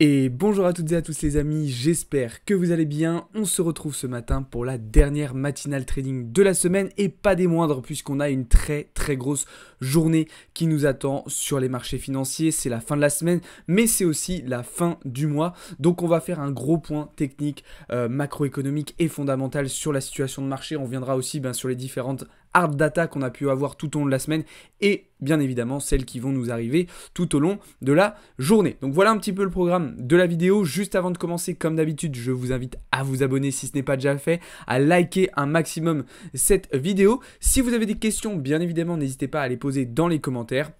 Et bonjour à toutes et à tous les amis, j'espère que vous allez bien. On se retrouve ce matin pour la dernière matinale trading de la semaine et pas des moindres puisqu'on a une très très grosse journée qui nous attend sur les marchés financiers. C'est la fin de la semaine mais c'est aussi la fin du mois. Donc on va faire un gros point technique, euh, macroéconomique et fondamental sur la situation de marché. On viendra aussi sur les différentes hard data qu'on a pu avoir tout au long de la semaine et bien évidemment celles qui vont nous arriver tout au long de la journée. Donc voilà un petit peu le programme de la vidéo. Juste avant de commencer, comme d'habitude, je vous invite à vous abonner si ce n'est pas déjà fait, à liker un maximum cette vidéo. Si vous avez des questions, bien évidemment, n'hésitez pas à les poser dans les commentaires.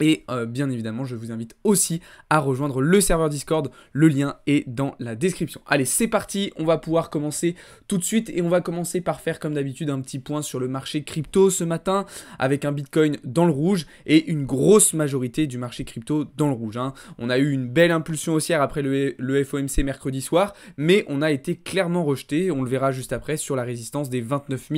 Et euh, bien évidemment, je vous invite aussi à rejoindre le serveur Discord. Le lien est dans la description. Allez, c'est parti. On va pouvoir commencer tout de suite et on va commencer par faire comme d'habitude un petit point sur le marché crypto ce matin avec un Bitcoin dans le rouge et une grosse majorité du marché crypto dans le rouge. Hein. On a eu une belle impulsion haussière après le, le FOMC mercredi soir, mais on a été clairement rejeté. On le verra juste après sur la résistance des 29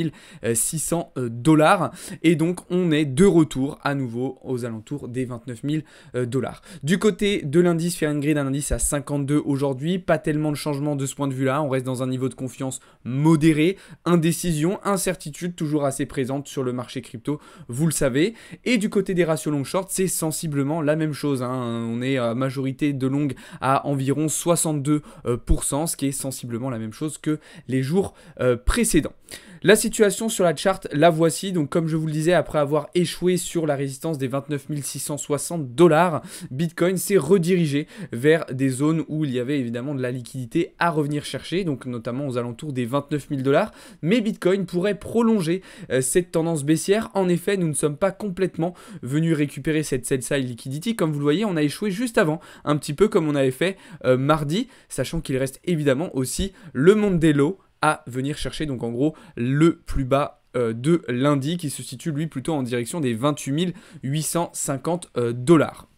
600 euh, euh, dollars. Et donc, on est de retour à nouveau aux alentours des 29 000 euh, dollars. Du côté de l'indice, faire and grid, un indice à 52 aujourd'hui, pas tellement de changement de ce point de vue-là, on reste dans un niveau de confiance modéré, indécision, incertitude toujours assez présente sur le marché crypto, vous le savez. Et du côté des ratios long short, c'est sensiblement la même chose. Hein. On est à majorité de longue à environ 62%, ce qui est sensiblement la même chose que les jours euh, précédents. La situation sur la charte, la voici. Donc, comme je vous le disais, après avoir échoué sur la résistance des 29 660 dollars, Bitcoin s'est redirigé vers des zones où il y avait évidemment de la liquidité à revenir chercher, donc notamment aux alentours des 29 000 dollars. Mais Bitcoin pourrait prolonger euh, cette tendance baissière. En effet, nous ne sommes pas complètement venus récupérer cette sell-side liquidity. Comme vous le voyez, on a échoué juste avant, un petit peu comme on avait fait euh, mardi, sachant qu'il reste évidemment aussi le monde des lots à venir chercher donc en gros le plus bas euh, de lundi qui se situe lui plutôt en direction des 28 850 euh, dollars.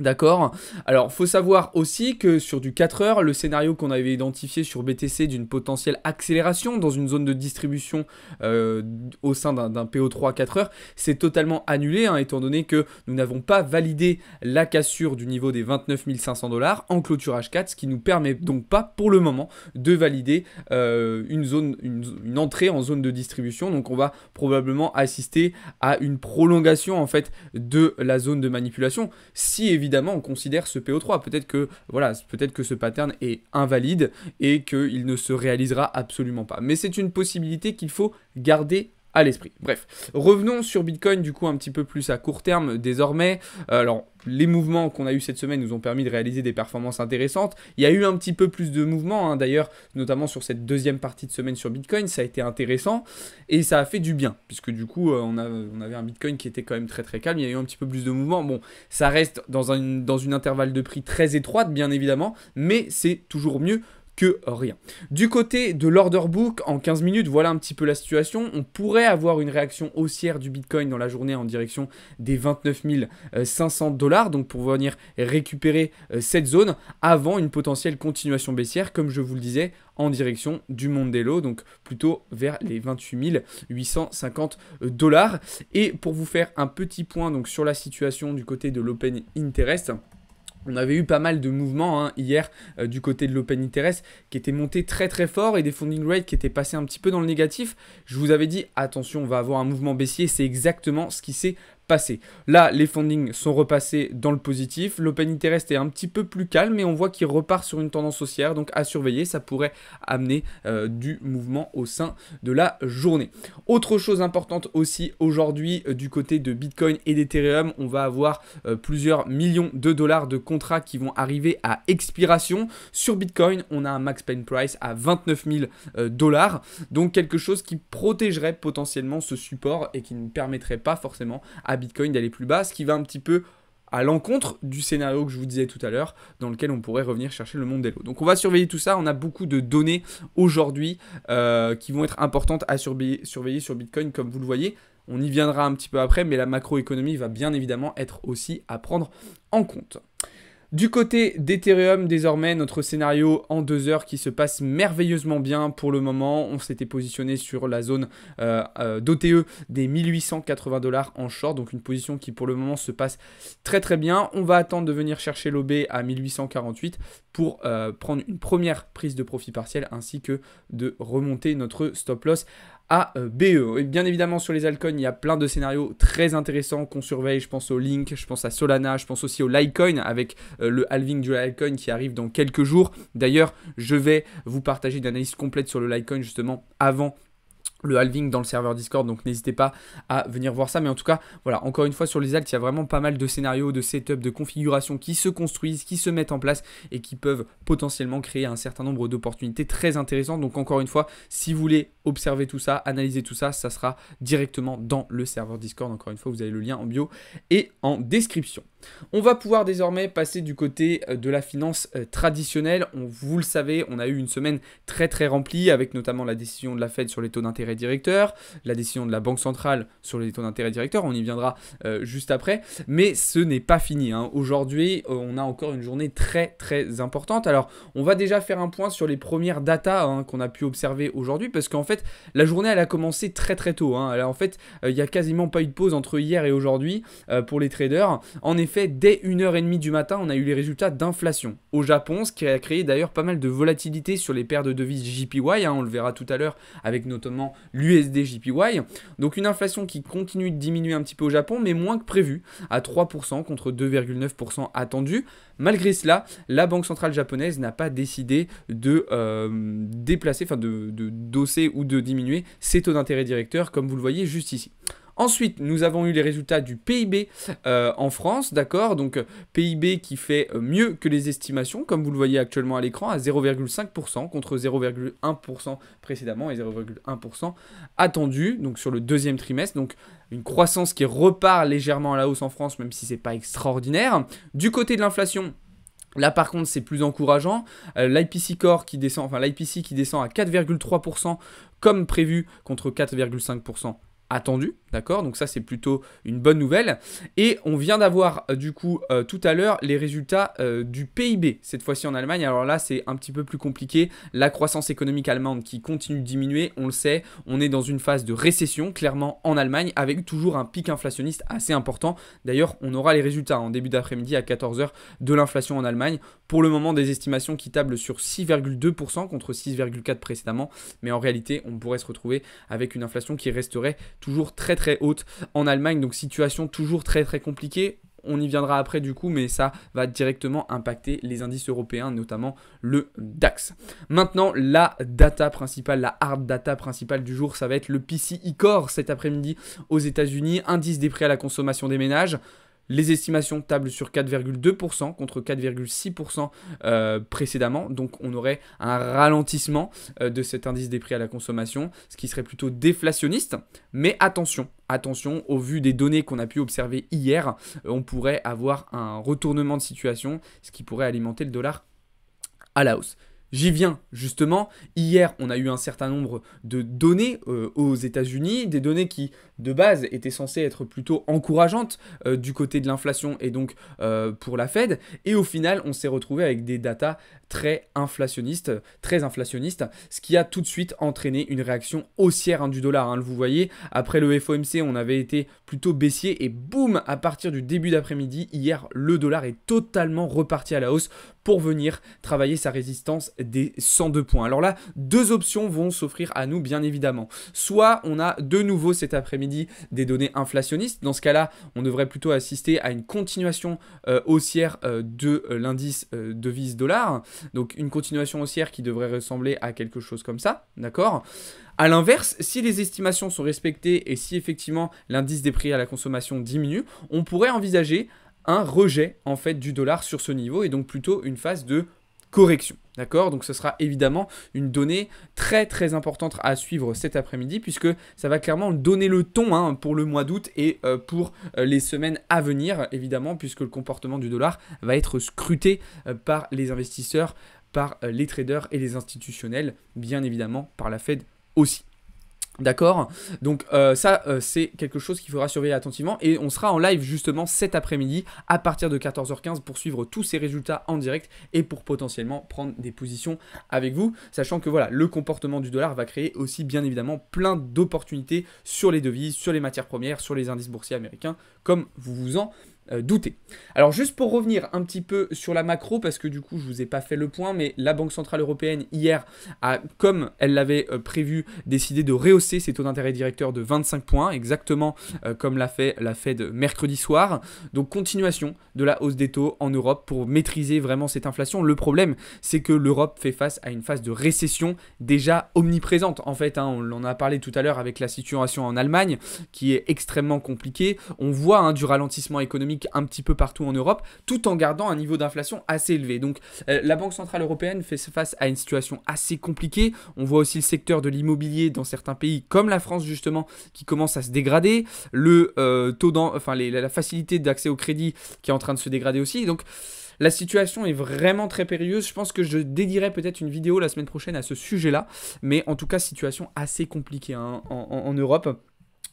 D'accord Alors, faut savoir aussi que sur du 4 heures, le scénario qu'on avait identifié sur BTC d'une potentielle accélération dans une zone de distribution euh, au sein d'un PO3 à 4 heures, c'est totalement annulé, hein, étant donné que nous n'avons pas validé la cassure du niveau des 29 500 dollars en clôture H4, ce qui nous permet donc pas pour le moment de valider euh, une, zone, une entrée en zone de distribution. Donc, on va probablement assister à une prolongation en fait de la zone de manipulation. Si évidemment, évidemment on considère ce PO3. Peut-être que voilà, peut-être que ce pattern est invalide et qu'il ne se réalisera absolument pas. Mais c'est une possibilité qu'il faut garder à l'esprit. Bref, revenons sur Bitcoin du coup un petit peu plus à court terme désormais. Alors, les mouvements qu'on a eu cette semaine nous ont permis de réaliser des performances intéressantes. Il y a eu un petit peu plus de mouvements, hein, d'ailleurs, notamment sur cette deuxième partie de semaine sur Bitcoin. Ça a été intéressant et ça a fait du bien, puisque du coup, euh, on, avait un Bitcoin qui était quand même très très calme. Il y a eu un petit peu plus de mouvements. Bon, ça reste dans, un, dans une intervalle de prix très étroite, bien évidemment, mais c'est toujours mieux que rien. Du côté de l'order book, en 15 minutes, voilà un petit peu la situation. On pourrait avoir une réaction haussière du Bitcoin dans la journée en direction des 29 500 dollars, donc pour venir récupérer euh, cette zone avant une potentielle continuation baissière, comme je vous le disais, en direction du Mondello, donc plutôt vers les 28 850 dollars. Et pour vous faire un petit point donc sur la situation du côté de l'open interest, on avait eu pas mal de mouvements hein, hier euh, du côté de l'Open Interest qui était monté très très fort et des funding rates qui étaient passés un petit peu dans le négatif. Je vous avais dit attention, on va avoir un mouvement baissier, c'est exactement ce qui s'est passé. Là, les fundings sont repassés dans le positif. L'open interest est un petit peu plus calme et on voit qu'il repart sur une tendance haussière. Donc à surveiller, ça pourrait amener euh, du mouvement au sein de la journée. Autre chose importante aussi aujourd'hui euh, du côté de Bitcoin et d'Ethereum, on va avoir euh, plusieurs millions de dollars de contrats qui vont arriver à expiration. Sur Bitcoin, on a un max pain price à 29 000 dollars. Donc quelque chose qui protégerait potentiellement ce support et qui ne permettrait pas forcément à Bitcoin d'aller plus bas, ce qui va un petit peu à l'encontre du scénario que je vous disais tout à l'heure, dans lequel on pourrait revenir chercher le monde des lots. Donc on va surveiller tout ça, on a beaucoup de données aujourd'hui euh, qui vont être importantes à surveiller sur Bitcoin, comme vous le voyez. On y viendra un petit peu après, mais la macroéconomie va bien évidemment être aussi à prendre en compte. Du côté d'Ethereum, désormais, notre scénario en deux heures qui se passe merveilleusement bien pour le moment. On s'était positionné sur la zone euh, euh, d'OTE des 1880 dollars en short, donc une position qui pour le moment se passe très très bien. On va attendre de venir chercher l'OB à 1848 pour euh, prendre une première prise de profit partiel ainsi que de remonter notre stop loss a, euh, BE. Et bien évidemment, sur les altcoins, il y a plein de scénarios très intéressants qu'on surveille. Je pense au Link, je pense à Solana, je pense aussi au Litecoin avec euh, le halving du Litecoin qui arrive dans quelques jours. D'ailleurs, je vais vous partager une analyse complète sur le Litecoin justement avant le halving dans le serveur Discord, donc n'hésitez pas à venir voir ça. Mais en tout cas, voilà, encore une fois sur les actes, il y a vraiment pas mal de scénarios, de setup, de configurations qui se construisent, qui se mettent en place et qui peuvent potentiellement créer un certain nombre d'opportunités très intéressantes. Donc encore une fois, si vous voulez observer tout ça, analyser tout ça, ça sera directement dans le serveur Discord. Encore une fois, vous avez le lien en bio et en description. On va pouvoir désormais passer du côté euh, de la finance euh, traditionnelle. On, vous le savez, on a eu une semaine très très remplie avec notamment la décision de la Fed sur les taux d'intérêt directeurs, la décision de la Banque centrale sur les taux d'intérêt directeurs. On y viendra euh, juste après. Mais ce n'est pas fini. Hein. Aujourd'hui, on a encore une journée très très importante. Alors, on va déjà faire un point sur les premières datas hein, qu'on a pu observer aujourd'hui parce qu'en fait, la journée elle a commencé très très tôt. Hein. Alors, en fait, il y n'y a quasiment pas eu de pause entre hier et aujourd'hui pour les traders. En effet, Dès dès 1h30 du matin, on a eu les résultats d'inflation au Japon, ce qui a créé d'ailleurs pas mal de volatilité sur les paires de devises JPY, hein, on le verra tout à l'heure avec notamment l'USD JPY. Donc une inflation qui continue de diminuer un petit peu au Japon, mais moins que prévu, à 3% contre 2,9% attendu. Malgré cela, la Banque centrale japonaise n'a pas décidé de euh, déplacer, enfin de, de, d'osser ou de diminuer ses taux d'intérêt directeurs, comme vous le voyez juste ici. Ensuite, nous avons eu les résultats du PIB euh, en France, d'accord Donc PIB qui fait euh, mieux que les estimations, comme vous le voyez actuellement à l'écran, à 0,5% contre 0,1% précédemment et 0,1% attendu, donc sur le deuxième trimestre. Donc une croissance qui repart légèrement à la hausse en France, même si c'est pas extraordinaire. Du côté de l'inflation, Là par contre c'est plus encourageant, euh, l'IPC Core qui descend, enfin l'IPC qui descend à 4,3% comme prévu contre 4,5% attendu, d'accord Donc ça c'est plutôt une bonne nouvelle. Et on vient d'avoir euh, du coup euh, tout à l'heure les résultats euh, du PIB, cette fois-ci en Allemagne. Alors là c'est un petit peu plus compliqué. La croissance économique allemande qui continue de diminuer, on le sait, on est dans une phase de récession clairement en Allemagne avec toujours un pic inflationniste assez important. D'ailleurs on aura les résultats en début d'après-midi à 14h de l'inflation en Allemagne. Pour le moment des estimations qui tablent sur 6,2% contre 6,4 précédemment. Mais en réalité on pourrait se retrouver avec une inflation qui resterait toujours très très haute en Allemagne. Donc situation toujours très très compliquée. On y viendra après du coup, mais ça va directement impacter les indices européens, notamment le DAX. Maintenant, la data principale, la hard data principale du jour, ça va être le PCI Core cet après-midi aux États-Unis, indice des prix à la consommation des ménages. Les estimations tablent sur 4,2% contre 4,6% euh, précédemment. Donc on aurait un ralentissement euh, de cet indice des prix à la consommation, ce qui serait plutôt déflationniste. Mais attention, attention, au vu des données qu'on a pu observer hier, euh, on pourrait avoir un retournement de situation, ce qui pourrait alimenter le dollar à la hausse. J'y viens justement. Hier, on a eu un certain nombre de données euh, aux États-Unis, des données qui, de base, étaient censées être plutôt encourageantes euh, du côté de l'inflation et donc euh, pour la Fed. Et au final, on s'est retrouvé avec des datas très inflationniste, très inflationniste, ce qui a tout de suite entraîné une réaction haussière hein, du dollar. Hein, vous voyez, après le FOMC, on avait été plutôt baissier et boum, à partir du début d'après-midi, hier, le dollar est totalement reparti à la hausse pour venir travailler sa résistance des 102 points. Alors là, deux options vont s'offrir à nous, bien évidemment. Soit on a de nouveau cet après-midi des données inflationnistes. Dans ce cas-là, on devrait plutôt assister à une continuation euh, haussière euh, de euh, l'indice devise dollar. Donc une continuation haussière qui devrait ressembler à quelque chose comme ça, d'accord A l'inverse, si les estimations sont respectées et si effectivement l'indice des prix à la consommation diminue, on pourrait envisager un rejet en fait du dollar sur ce niveau et donc plutôt une phase de correction. D'accord Donc ce sera évidemment une donnée très très importante à suivre cet après-midi puisque ça va clairement donner le ton hein, pour le mois d'août et euh, pour euh, les semaines à venir évidemment puisque le comportement du dollar va être scruté euh, par les investisseurs, par les traders et les institutionnels, bien évidemment par la Fed aussi. D'accord Donc euh, ça, euh, c'est quelque chose qu'il faudra surveiller attentivement. Et on sera en live justement cet après-midi à partir de 14h15 pour suivre tous ces résultats en direct et pour potentiellement prendre des positions avec vous. Sachant que voilà, le comportement du dollar va créer aussi bien évidemment plein d'opportunités sur les devises, sur les matières premières, sur les indices boursiers américains, comme vous vous en euh, douter. Alors juste pour revenir un petit peu sur la macro, parce que du coup je vous ai pas fait le point, mais la Banque Centrale Européenne hier a, comme elle l'avait euh, prévu, décidé de rehausser ses taux d'intérêt directeur de 25 points, exactement euh, comme l'a fait la Fed mercredi soir. Donc continuation de la hausse des taux en Europe pour maîtriser vraiment cette inflation. Le problème, c'est que l'Europe fait face à une phase de récession déjà omniprésente. En fait, hein, on en a parlé tout à l'heure avec la situation en Allemagne, qui est extrêmement compliquée. On voit hein, du ralentissement économique un petit peu partout en Europe, tout en gardant un niveau d'inflation assez élevé. Donc euh, la Banque Centrale Européenne fait face à une situation assez compliquée. On voit aussi le secteur de l'immobilier dans certains pays, comme la France justement, qui commence à se dégrader. Le euh, taux enfin la facilité d'accès au crédit qui est en train de se dégrader aussi. Donc la situation est vraiment très périlleuse. Je pense que je dédierai peut-être une vidéo la semaine prochaine à ce sujet-là. Mais en tout cas, situation assez compliquée hein, en, en, en Europe.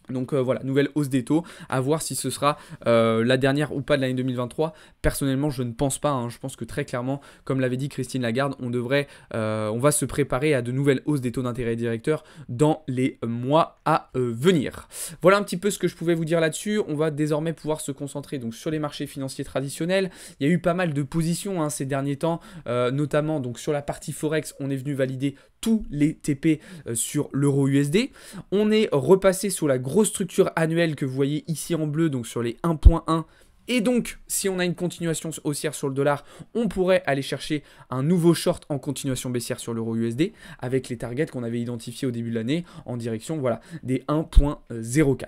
Donc euh, voilà, nouvelle hausse des taux, à voir si ce sera euh, la dernière ou pas de l'année 2023. Personnellement, je ne pense pas. Hein. Je pense que très clairement, comme l'avait dit Christine Lagarde, on devrait, euh, on va se préparer à de nouvelles hausses des taux d'intérêt directeur dans les mois à venir. Voilà un petit peu ce que je pouvais vous dire là-dessus. On va désormais pouvoir se concentrer donc sur les marchés financiers traditionnels. Il y a eu pas mal de positions hein, ces derniers temps, notamment donc sur la partie forex, on est venu valider tous les TP euh, sur l'euro USD. On est repassé sur la grosse structure annuelle que vous voyez ici en bleu, donc sur les 1.1 et donc, si on a une continuation haussière sur le dollar, on pourrait aller chercher un nouveau short en continuation baissière sur l'euro USD avec les targets qu'on avait identifiés au début de l'année en direction voilà, des 1.04.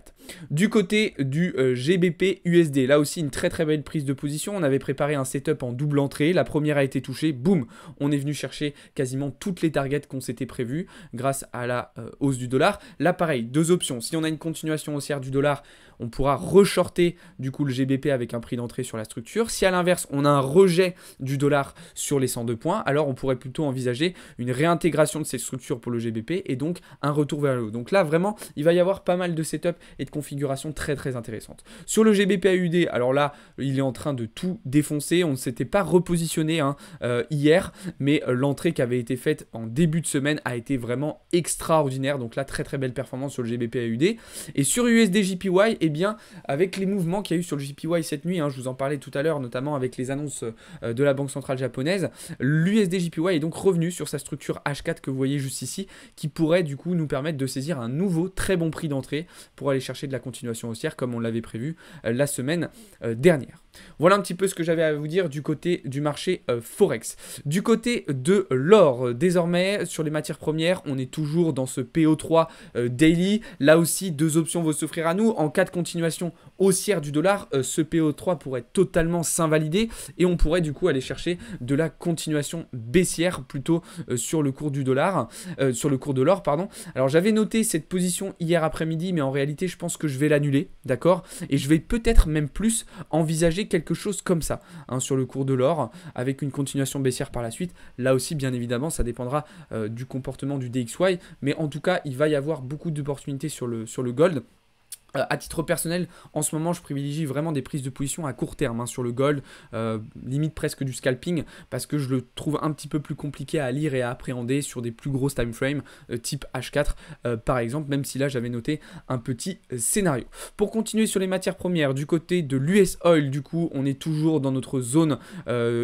Du côté du euh, GBP USD, là aussi une très très belle prise de position. On avait préparé un setup en double entrée. La première a été touchée, boum, on est venu chercher quasiment toutes les targets qu'on s'était prévues grâce à la euh, hausse du dollar. Là, pareil, deux options. Si on a une continuation haussière du dollar, on pourra re-shorter du coup le GBP avec un prix d'entrée sur la structure. Si à l'inverse, on a un rejet du dollar sur les 102 points, alors on pourrait plutôt envisager une réintégration de cette structure pour le GBP et donc un retour vers le haut. Donc là, vraiment, il va y avoir pas mal de setup et de configurations très très intéressantes. Sur le GBP AUD, alors là, il est en train de tout défoncer. On ne s'était pas repositionné hein, euh, hier, mais euh, l'entrée qui avait été faite en début de semaine a été vraiment extraordinaire. Donc là, très très belle performance sur le GBP AUD. Et sur USD JPY, eh bien avec les mouvements qu'il y a eu sur le JPY cette nuit, hein. je vous en parlais tout à l'heure, notamment avec les annonces euh, de la Banque Centrale Japonaise, l'USD JPY est donc revenu sur sa structure H4 que vous voyez juste ici, qui pourrait du coup nous permettre de saisir un nouveau très bon prix d'entrée pour aller chercher de la continuation haussière comme on l'avait prévu euh, la semaine euh, dernière. Voilà un petit peu ce que j'avais à vous dire du côté du marché euh, Forex. Du côté de l'or, euh, désormais sur les matières premières, on est toujours dans ce PO3 euh, daily. Là aussi, deux options vont s'offrir à nous. En cas de continuation haussière du dollar, ce PO3 pourrait totalement s'invalider et on pourrait du coup aller chercher de la continuation baissière plutôt sur le cours du dollar, sur le cours de l'or, pardon. Alors j'avais noté cette position hier après-midi, mais en réalité, je pense que je vais l'annuler, d'accord Et je vais peut-être même plus envisager quelque chose comme ça hein, sur le cours de l'or, avec une continuation baissière par la suite. Là aussi, bien évidemment, ça dépendra euh, du comportement du DXY, mais en tout cas, il va y avoir beaucoup d'opportunités sur le, sur le gold. Euh, à titre personnel, en ce moment, je privilégie vraiment des prises de position à court terme hein, sur le gold, euh, limite presque du scalping, parce que je le trouve un petit peu plus compliqué à lire et à appréhender sur des plus grosses timeframes euh, type H4 par exemple, même si là j'avais noté un petit scénario. Pour continuer sur les matières premières, du côté de l'US Oil, du coup, on est toujours dans notre zone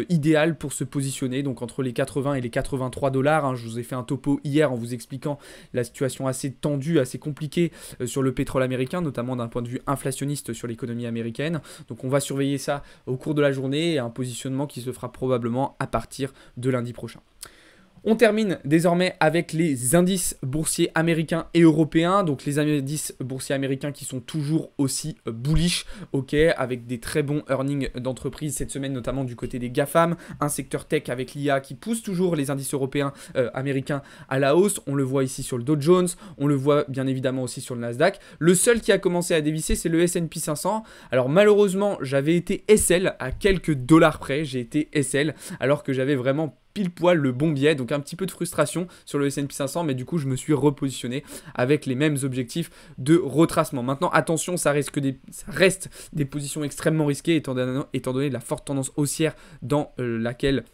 idéale pour se positionner, donc entre les 80 et les 83 dollars. Hein. je vous ai fait un topo hier en vous expliquant la situation assez tendue, assez compliquée sur le pétrole américain, notamment d'un point de vue inflationniste sur l'économie américaine. Donc on va surveiller ça au cours de la journée et un positionnement qui se fera probablement à partir de lundi prochain. On termine désormais avec les indices boursiers américains et européens. Donc les indices boursiers américains qui sont toujours aussi euh, bullish, ok, avec des très bons earnings d'entreprise cette semaine, notamment du côté des GAFAM, un secteur tech avec l'IA qui pousse toujours les indices européens euh, américains à la hausse. On le voit ici sur le Dow Jones, on le voit bien évidemment aussi sur le Nasdaq. Le seul qui a commencé à dévisser, c'est le S&P 500. Alors malheureusement, j'avais été SL à quelques dollars près, j'ai été SL alors que j'avais vraiment pile poil le bon biais. Donc un petit peu de frustration sur le S&P 500, mais du coup je me suis repositionné avec les mêmes objectifs de retracement. Maintenant attention, ça, risque des, ça reste des positions extrêmement risquées étant donné, la forte tendance haussière dans euh, laquelle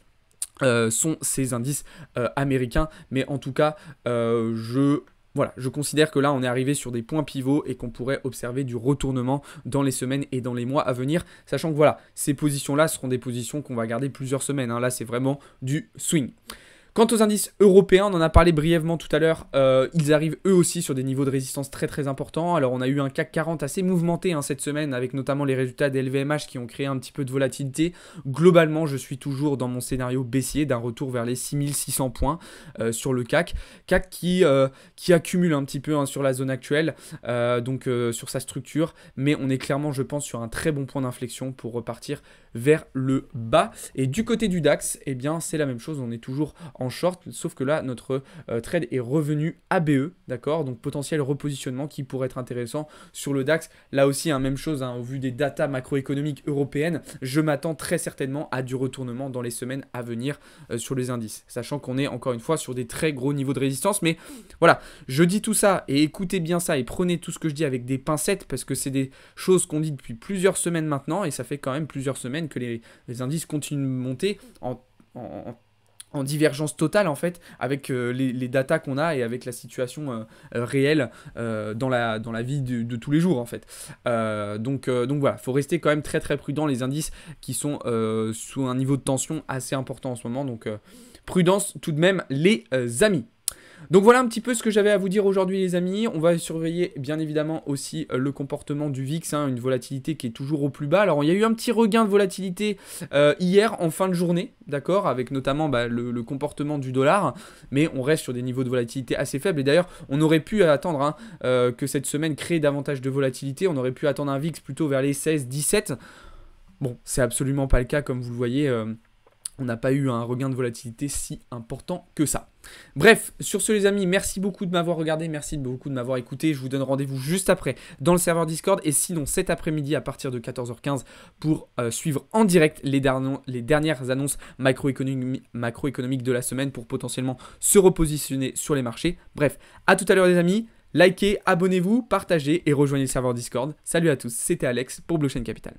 euh, sont ces indices euh, américains. Mais en tout cas, je voilà, je considère que là, on est arrivé sur des points pivots et qu'on pourrait observer du retournement dans les semaines et dans les mois à venir, sachant que voilà, ces positions-là seront des positions qu'on va garder plusieurs semaines. Hein. Là, c'est vraiment du swing. Quant aux indices européens, on en a parlé brièvement tout à l'heure, euh, ils arrivent eux aussi sur des niveaux de résistance très très importants. Alors on a eu un CAC 40 assez mouvementé hein, cette semaine avec notamment les résultats des qui ont créé un petit peu de volatilité. Globalement, je suis toujours dans mon scénario baissier d'un retour vers les 6600 points euh, sur le CAC. CAC qui, euh, qui accumule un petit peu hein, sur la zone actuelle, donc sur sa structure, mais on est clairement, je pense, sur un très bon point d'inflexion pour repartir vers le bas. Et du côté du DAX, eh bien c'est la même chose, on est toujours en en short, sauf que là, notre euh, trade est revenu ABE, d'accord Donc potentiel repositionnement qui pourrait être intéressant sur le DAX. Là aussi, hein, même chose, hein, au vu des datas macroéconomiques européennes, je m'attends très certainement à du retournement dans les semaines à venir euh, sur les indices, sachant qu'on est encore une fois sur des très gros niveaux de résistance. Mais voilà, je dis tout ça et écoutez bien ça et prenez tout ce que je dis avec des pincettes parce que c'est des choses qu'on dit depuis plusieurs semaines maintenant et ça fait quand même plusieurs semaines que les, indices continuent de monter en, en en divergence totale en fait avec euh, les, datas qu'on a et avec la situation euh, euh, réelle dans, la, dans la vie de, tous les jours en fait. donc, donc voilà, faut rester quand même très très prudent, les indices qui sont sous un niveau de tension assez important en ce moment, donc prudence tout de même les amis. Donc voilà un petit peu ce que j'avais à vous dire aujourd'hui les amis. On va surveiller bien évidemment aussi euh, le comportement du VIX, hein, une volatilité qui est toujours au plus bas. Alors il y a eu un petit regain de volatilité euh, hier en fin de journée, d'accord, avec notamment bah, le, comportement du dollar, mais on reste sur des niveaux de volatilité assez faibles. Et d'ailleurs on aurait pu attendre hein, euh, que cette semaine crée davantage de volatilité, on aurait pu attendre un VIX plutôt vers les 16-17. Bon, c'est absolument pas le cas comme vous le voyez on n'a pas eu un regain de volatilité si important que ça. Bref, sur ce les amis, merci beaucoup de m'avoir regardé, merci beaucoup de m'avoir écouté. Je vous donne rendez-vous juste après dans le serveur Discord et sinon cet après-midi à partir de 14h15 pour euh, suivre en direct les, dernières annonces macroéconomiques de la semaine pour potentiellement se repositionner sur les marchés. Bref, à tout à l'heure les amis, likez, abonnez-vous, partagez et rejoignez le serveur Discord. Salut à tous, c'était Alex pour Blockchain Capital.